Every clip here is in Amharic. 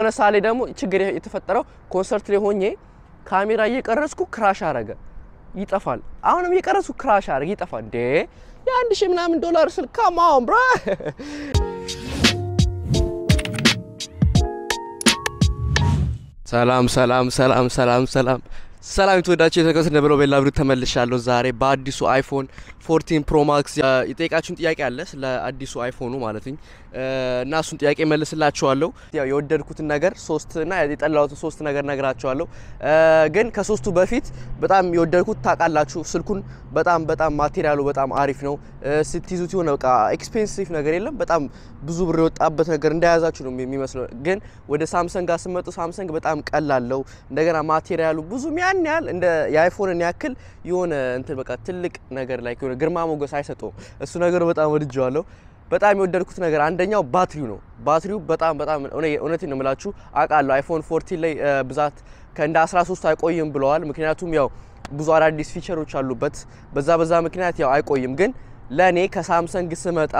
የሆነ ሳሌ ደግሞ ችግር የተፈጠረው ኮንሰርት ላይ ሆኜ ካሜራ እየቀረጽኩ ክራሽ አረገ፣ ይጠፋል። አሁንም እየቀረጽኩ ክራሽ አረገ፣ ይጠፋል። እንዴ የአንድ ሺህ ምናምን ዶላር ስል ካማውን ብራ ሰላም ሰላም ሰላም ሰላም ሰላም ሰላም የተወዳቸው የተከሰት ነበረ ቤላ ብዱ ተመልሻለሁ። ዛሬ በአዲሱ አይፎን 14 ፕሮ ማክስ የጠየቃችሁን ጥያቄ አለ ስለ አዲሱ አይፎኑ ማለት እና እሱን ጥያቄ መልስላችኋለሁ። ያው የወደድኩትን ነገር ሶስት እና የጠላሁትን ሶስት ነገር ነግራችኋለሁ። ግን ከሶስቱ በፊት በጣም የወደድኩት ታውቃላችሁ፣ ስልኩን በጣም በጣም ማቴሪያሉ በጣም አሪፍ ነው። ስትይዙት የሆነ በቃ ኤክስፔንሲቭ ነገር የለም። በጣም ብዙ ብር የወጣበት ነገር እንደያዛችሁ ነው የሚመስለው። ግን ወደ ሳምሰንግ ጋር ስመጡ ሳምሰንግ በጣም ቀላለው እንደገና ማቴሪያሉ ብዙ ሚያ ያን ያህል እንደ የአይፎንን ያክል የሆነ እንትን በቃ ትልቅ ነገር ላይ የሆነ ግርማ ሞገስ አይሰጠውም። እሱ ነገር በጣም ወድጀዋለሁ። በጣም የወደድኩት ነገር አንደኛው ባትሪው ነው። ባትሪው በጣም በጣም እውነቴን ነው የምላችሁ። አውቃለሁ አይፎን ፎርቲን ላይ ብዛት ከእንደ 13 አይቆይም ብለዋል። ምክንያቱም ያው ብዙ አዳዲስ ፊቸሮች አሉበት። በዛ በዛ ምክንያት ያው አይቆይም። ግን ለእኔ ከሳምሰንግ ስመጣ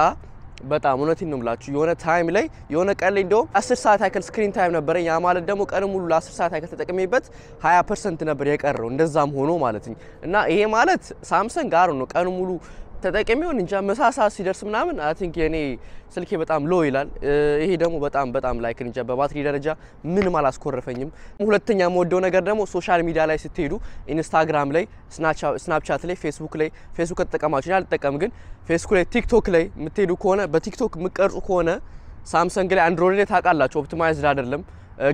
በጣም እውነቴን ነው የምላችሁ። የሆነ ታይም ላይ የሆነ ቀን ላይ እንደውም አስር ሰዓት ያክል ስክሪን ታይም ነበረ። ያ ማለት ደግሞ ቀን ሙሉ ለአስር ሰዓት ያክል ተጠቅሜበት ሀያ ፐርሰንት ነበር የቀረው እንደዛም ሆኖ ማለት ነው። እና ይሄ ማለት ሳምሰንግ ጋር ነው ቀን ሙሉ ተጠቅም እንጃ መሳሳ ሲደርስ ምናምን አይ ቲንክ የኔ ስልኬ በጣም ሎ ይላል። ይሄ ደግሞ በጣም በጣም ላይክ እንጃ በባትሪ ደረጃ ምንም አላስኮረፈኝም። ሁለተኛ የምወደው ነገር ደግሞ ሶሻል ሚዲያ ላይ ስትሄዱ ኢንስታግራም ላይ፣ ስናፕቻት ላይ፣ ፌስቡክ ላይ ፌስቡክ ከተጠቀማችሁ አልጠቀም ግን ፌስቡክ ላይ ቲክቶክ ላይ የምትሄዱ ከሆነ በቲክቶክ የምትቀርጹ ከሆነ ሳምሰንግ ላይ አንድሮይድ ላይ ታውቃላችሁ ኦፕቲማይዝድ አይደለም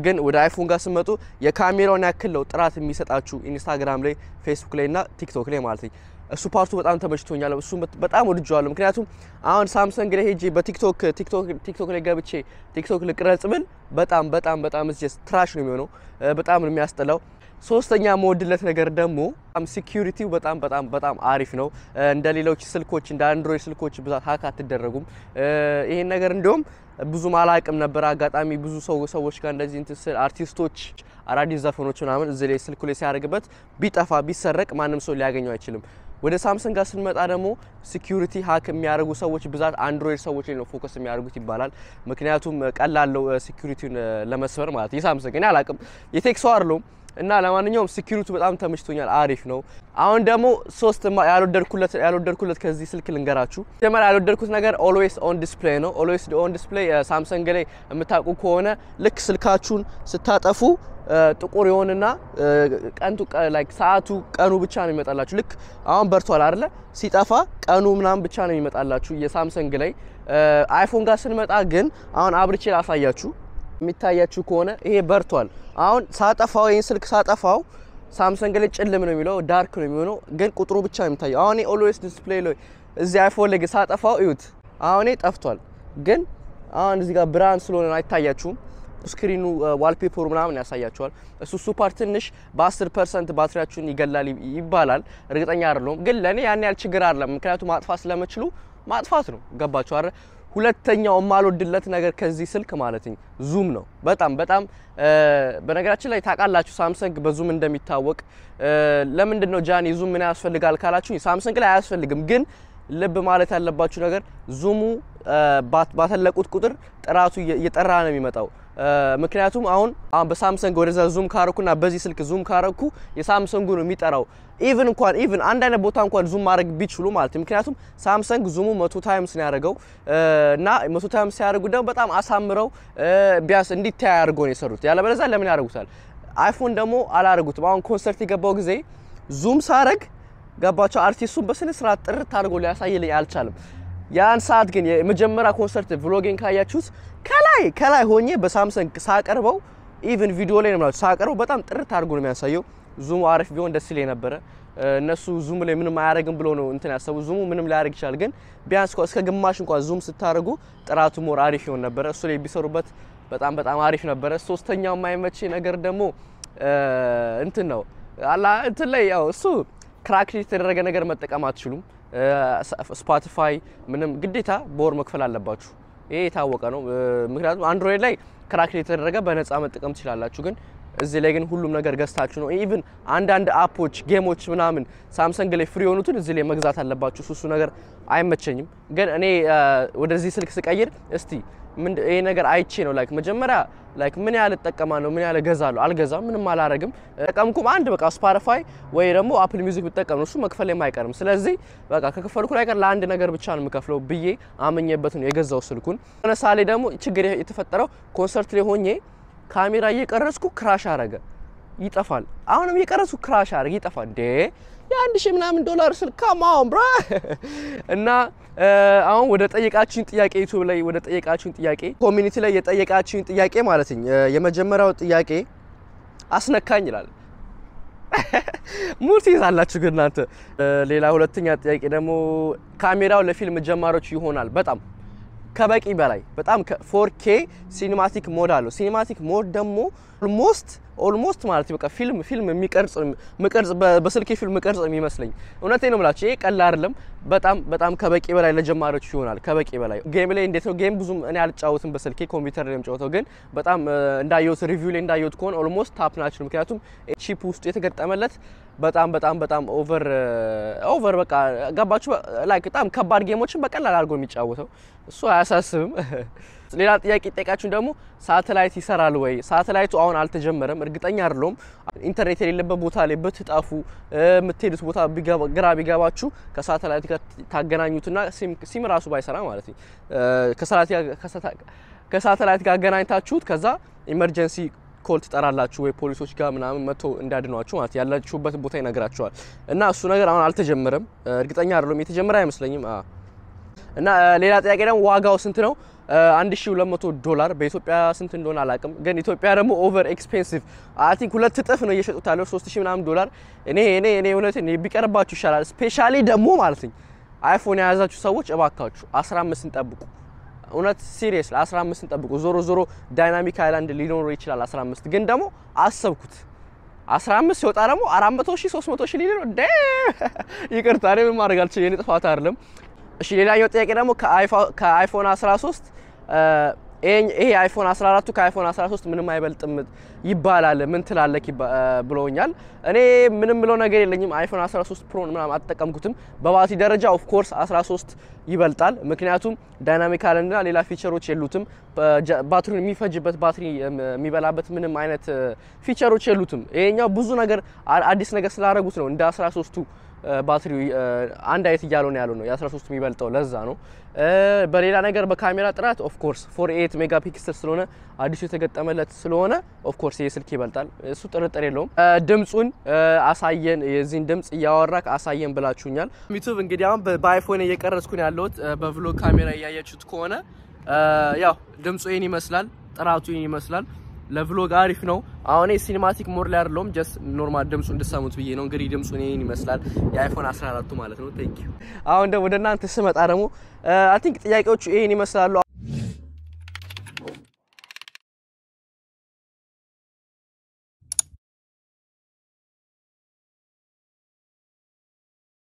ግን ወደ አይፎን ጋር ስመጡ የካሜራውን ያክል ነው ጥራት የሚሰጣችሁ ኢንስታግራም ላይ ፌስቡክ ላይ እና ቲክቶክ ላይ ማለት ነው። እሱ ፓርቱ በጣም ተመችቶኛል። እሱ በጣም ወድጀዋለሁ። ምክንያቱም አሁን ሳምሰንግ ላይ ሄጄ በቲክቶክ ቲክቶክ ላይ ገብቼ ቲክቶክ ልቅረጽ ብል በጣም በጣም በጣም ጀስት ትራሽ ነው የሚሆነው። በጣም ነው የሚያስጠላው። ሶስተኛ መወድለት ነገር ደግሞ ሴኪሪቲው በጣም በጣም በጣም አሪፍ ነው። እንደ ሌሎች ስልኮች እንደ አንድሮይድ ስልኮች ብዛት ሀክ አትደረጉም። ይሄን ነገር እንዲሁም ብዙም አላቅም ነበር። አጋጣሚ ብዙ ሰው ሰዎች ጋር እንደዚህ እንትን ስል አርቲስቶች አዳዲስ ዘፈኖች ምናምን እዚህ ላይ ስልኩ ላይ ሲያደርግበት ቢጠፋ ቢሰረቅ ማንም ሰው ሊያገኘው አይችልም። ወደ ሳምሰንግ ጋር ስንመጣ ደግሞ ሲኪዩሪቲ ሀክ የሚያደርጉ ሰዎች ብዛት አንድሮይድ ሰዎች ላይ ነው ፎከስ የሚያደርጉት ይባላል። ምክንያቱም ቀላለው ሲኪዩሪቲውን ለመስበር ማለት የሳምሰንግ እኔ አላቅም የቴክሰው አይደለሁም እና ለማንኛውም ስኪሪቱ በጣም ተመችቶኛል፣ አሪፍ ነው። አሁን ደግሞ ሶስት ያልወደድኩለት ያልወደድኩለት ከዚህ ስልክ ልንገራችሁ። መጀመሪያ ያልወደድኩት ነገር ኦልዌይስ ኦን ዲስፕሌይ ነው። ኦልዌይስ ኦን ዲስፕሌይ ሳምሰንግ ላይ የምታውቁ ከሆነ ልክ ስልካችሁን ስታጠፉ ጥቁር ይሆንና ቀንቱ ላይክ ሰዓቱ ቀኑ ብቻ ነው የሚመጣላችሁ። ልክ አሁን በርቷል አይደለ? ሲጠፋ ቀኑ ምናምን ብቻ ነው የሚመጣላችሁ የሳምሰንግ ላይ። አይፎን ጋር ስንመጣ ግን አሁን አብርቼ ላሳያችሁ የሚታያችሁ ከሆነ ይሄ በርቷል። አሁን ሳጠፋው ይህን ስልክ ሳጠፋው ሳምሰንግ ላይ ጭልም ነው የሚለው ዳርክ ነው የሚሆነው፣ ግን ቁጥሩ ብቻ ነው የሚታየው። አሁን ኦልዌስ ዲስፕሌይ ላይ እዚህ አይፎን ላይ ሳጠፋው እዩት። አሁን ጠፍቷል፣ ግን አሁን እዚህ ጋር ብርሃን ስለሆነ አይታያችሁም። ስክሪኑ ዋልፔፐሩ ምናምን ያሳያቸዋል። እሱ ሱፐር ትንሽ በ10 ፐርሰንት ባትሪያችሁን ይገላል ይባላል። እርግጠኛ አይደለሁም፣ ግን ለእኔ ያን ያህል ችግር አይደለም፣ ምክንያቱም ማጥፋት ስለመችሉ ማጥፋት ነው። ገባችሁ አይደል? ሁለተኛው የማልወድለት ነገር ከዚህ ስልክ ማለት ዙም ነው። በጣም በጣም በነገራችን ላይ ታውቃላችሁ ሳምሰንግ በዙም እንደሚታወቅ። ለምንድን ነው ጃኒ ዙም ምን ያስፈልጋል ካላችሁ ሳምሰንግ ላይ አያስፈልግም፣ ግን ልብ ማለት ያለባችሁ ነገር ዙሙ ባተለቁት ቁጥር ጥራቱ እየጠራ ነው የሚመጣው። ምክንያቱም አሁን አሁን በሳምሰንግ ወደዛ ዙም ካረኩና በዚህ ስልክ ዙም ካረኩ የሳምሰንጉ ነው የሚጠራው። ኢቭን እንኳን ኢቭን አንድ አይነት ቦታ እንኳን ዙም ማድረግ ቢችሉ ማለት ምክንያቱም ሳምሰንግ ዙሙ መቶ ታይምስ ነው ያደረገው እና መቶ ታይምስ ሲያደርጉ ደግሞ በጣም አሳምረው ቢያንስ እንዲታይ አድርገው ነው የሰሩት። ያለበለዛ ለምን ያደርጉታል? አይፎን ደግሞ አላደርጉትም። አሁን ኮንሰርት የገባው ጊዜ ዙም ሳረግ ገባቸው አርቲስቱን በስነ ስርዓት ጥርት አድርጎ ሊያሳይልኝ አልቻለም። ያን ሰዓት ግን የመጀመሪያ ኮንሰርት ቭሎጌን ካያችሁት ከላይ ከላይ ሆኜ በሳምሰንግ ሳቀርበው ኢቭን ቪዲዮ ላይ ነው ሳቀርበው በጣም ጥርት አድርጎ ነው የሚያሳየው። ዙሙ አሪፍ ቢሆን ደስ ይለኝ ነበረ። እነሱ ዙም ላይ ምንም አያደርግም ብሎ ነው እንትን ያሰቡ። ዙሙ ምንም ሊያደርግ ይችላል፣ ግን ቢያንስ እስከ ግማሽ እንኳን ዙም ስታደርጉ ጥራቱ ሞር አሪፍ ይሆን ነበረ። እሱ ላይ ቢሰሩበት በጣም በጣም አሪፍ ነበረ። ሶስተኛው የማይመች ነገር ደግሞ እንትን ነው አላ እንትን ላይ ያው እሱ ክራክሪ የተደረገ ነገር መጠቀም አትችሉም። ስፖቲፋይ ምንም ግዴታ በወር መክፈል አለባችሁ። ይሄ የታወቀ ነው። ምክንያቱም አንድሮይድ ላይ ክራክ የተደረገ በነፃ መጠቀም ትችላላችሁ። ግን እዚህ ላይ ግን ሁሉም ነገር ገዝታችሁ ነው። ኢቭን አንዳንድ አፖች፣ ጌሞች ምናምን ሳምሰንግ ላይ ፍሪ የሆኑትን እዚህ ላይ መግዛት አለባችሁ። ሱሱ ነገር አይመቸኝም። ግን እኔ ወደዚህ ስልክ ስቀይር እስቲ ይሄ ነገር አይቼ ነው ላይክ መጀመሪያ ላይክ ምን ያህል እጠቀማለሁ፣ ምን ያህል እገዛለሁ። አልገዛም፣ ምንም አላረግም። ጠቀምኩም አንድ በቃ ስፖቲፋይ ወይ ደግሞ አፕል ሚዚክ ብጠቀም ነው እሱ መክፈል የማይቀርም። ስለዚህ በቃ ከከፈልኩ አይቀር ለአንድ ነገር ብቻ ነው የምከፍለው ብዬ አመኘበት ነው የገዛው ስልኩን። ለምሳሌ ደግሞ ችግር የተፈጠረው ኮንሰርት ላይ ሆኜ ካሜራ እየቀረጽኩ ክራሽ አረገ፣ ይጠፋል። አሁንም እየቀረጽኩ ክራሽ አረገ፣ ይጠፋል። የአንድ ሺህ ምናምን ዶላር ስል ካማውን ብሮ እና አሁን ወደ ጠየቃችሁን ጥያቄ ዩቱብ ላይ ወደ ጠየቃችሁን ጥያቄ ኮሚኒቲ ላይ የጠየቃችሁን ጥያቄ ማለት የመጀመሪያው ጥያቄ አስነካኝ ይላል። ሙርት ይዛላችሁ ግን እናንተ። ሌላ ሁለተኛ ጥያቄ ደግሞ ካሜራው ለፊልም ጀማሮች ይሆናል። በጣም ከበቂ በላይ በጣም 4 ሲኒማቲክ ሞድ አለው። ሲኒማቲክ ሞድ ደግሞ ኦልሞስት ኦልሞስት ማለት በቃ ፊልም ፊልም የሚቀርጽ ምቀርጽ በስልኬ ፊልም ቀርጽ የሚመስለኝ እውነቴ ነው የምላችሁ። ይሄ ቀላል አይደለም። በጣም በጣም ከበቂ በላይ ለጀማሪዎች ይሆናል። ከበቂ በላይ ጌም ላይ እንዴት ነው ጌም ብዙም እኔ አልጫወትም በስልኬ ኮምፒውተር ላይ የምጫወተው፣ ግን በጣም እንዳየሁት ሪቪው ላይ እንዳየሁት ከሆነ ኦልሞስት ታፕ ናቸው። ምክንያቱም ቺፕ ውስጡ የተገጠመለት በጣም በጣም በጣም ኦቨር ኦቨር በቃ ገባችሁ። ላይክ በጣም ከባድ ጌሞችን በቀላል አድርጎ የሚጫወተው እሱ አያሳስብም። ሌላ ጥያቄ ጠይቃችሁን ደግሞ ሳተላይት ይሰራል ወይ? ሳተላይቱ አሁን አልተጀመረም፣ እርግጠኛ አይደለሁም። ኢንተርኔት የሌለበት ቦታ ላይ ብትጠፉ የምትሄዱት ቦታ ግራ ቢገባችሁ ከሳተላይት ጋር ታገናኙትና ሲም ራሱ ባይሰራ ማለት ነው ከሳተላይት ጋር አገናኝታችሁት ከዛ ኢመርጀንሲ ኮል ትጠራላችሁ ወይ ፖሊሶች ጋር ምናምን መጥቶ እንዳድኗችሁ ማለት ያላችሁበት ቦታ ይነግራችኋል። እና እሱ ነገር አሁን አልተጀመረም፣ እርግጠኛ አይደለም የተጀመረ አይመስለኝም። እና ሌላ ጥያቄ ደግሞ ዋጋው ስንት ነው? አንድ ሺ ሁለት መቶ ዶላር በኢትዮጵያ ስንት እንደሆነ አላውቅም፣ ግን ኢትዮጵያ ደግሞ ኦቨር ኤክስፔንሲቭ አይ ቲንክ ሁለት እጥፍ ነው እየሸጡት ያለው ሺ ምናምን ዶላር። እኔ እኔ እኔ እውነቴን ቢቀርባችሁ ይሻላል። ስፔሻሊ ደግሞ ማለት ነኝ አይፎን የያዛችሁ ሰዎች እባካችሁ አስራ ን ጠብቁ። እውነት ሲሪየስ ለ15ን ጠብቁ። ዞሮ ዞሮ ዳይናሚክ አይላንድ ሊኖሩ ይችላል አስራ አምስት ግን ደግሞ አሰብኩት አስራ አምስት ሲወጣ ደግሞ አራት 400 ሺህ 300 ሺህ ሊኖር ይቅርታ፣ እኔ ምን ማድረግ አልችልም፣ የኔ ጥፋት አይደለም። እሺ ሌላኛው ጥያቄ ደግሞ ከአይፎን 13 ይሄ አይፎን 14ቱ ከአይፎን 13 ምንም አይበልጥም ይባላል ምን ትላለክ ብሎኛል እኔ ምንም ብለው ነገር የለኝም። አይፎን 13 ፕሮ ምናምን አልተጠቀምኩትም። በባትሪ ደረጃ ኦፍ ኮርስ 13 ይበልጣል። ምክንያቱም ዳይናሚካል እና ሌላ ፊቸሮች የሉትም። ባትሪን የሚፈጅበት ባትሪ የሚበላበት ምንም አይነት ፊቸሮች የሉትም። ይሄኛው ብዙ ነገር አዲስ ነገር ስላደረጉት ነው እንደ 13ቱ ባትሪው አንድ አይነት ነው ያለው ነው የ13 የሚበልጠው ለዛ ነው። በሌላ ነገር በካሜራ ጥራት ኦፍኮርስ 48 ሜጋ ፒክስል ስለሆነ አዲሱ የተገጠመለት ስለሆነ ኦፍኮርስ ይህ ስልክ ይበልጣል፣ እሱ ጥርጥር የለውም። ድምፁን አሳየን፣ የዚህን ድምፅ እያወራክ አሳየን ብላችሁኛል። ዩቱብ እንግዲህ አሁን በአይፎን እየቀረጽኩን ያለሁት በቭሎግ ካሜራ እያያችሁት ከሆነ ያው ድምፁ ይህን ይመስላል፣ ጥራቱ ይህን ይመስላል። ለቭሎግ አሪፍ ነው። አሁን ሲኒማቲክ ሞድ ላይ አይደለሁም፣ ጀስት ኖርማል ድምፁ እንድሰሙት ብዬ ነው። እንግዲህ ድምፁ ይሄን ይመስላል የአይፎን 14 ማለት ነው። ቴንክ አሁን ደግሞ ወደ እናንተ ስመጣ ደግሞ አይ uh, ቲንክ ጥያቄዎቹ ይሄን ይመስላሉ።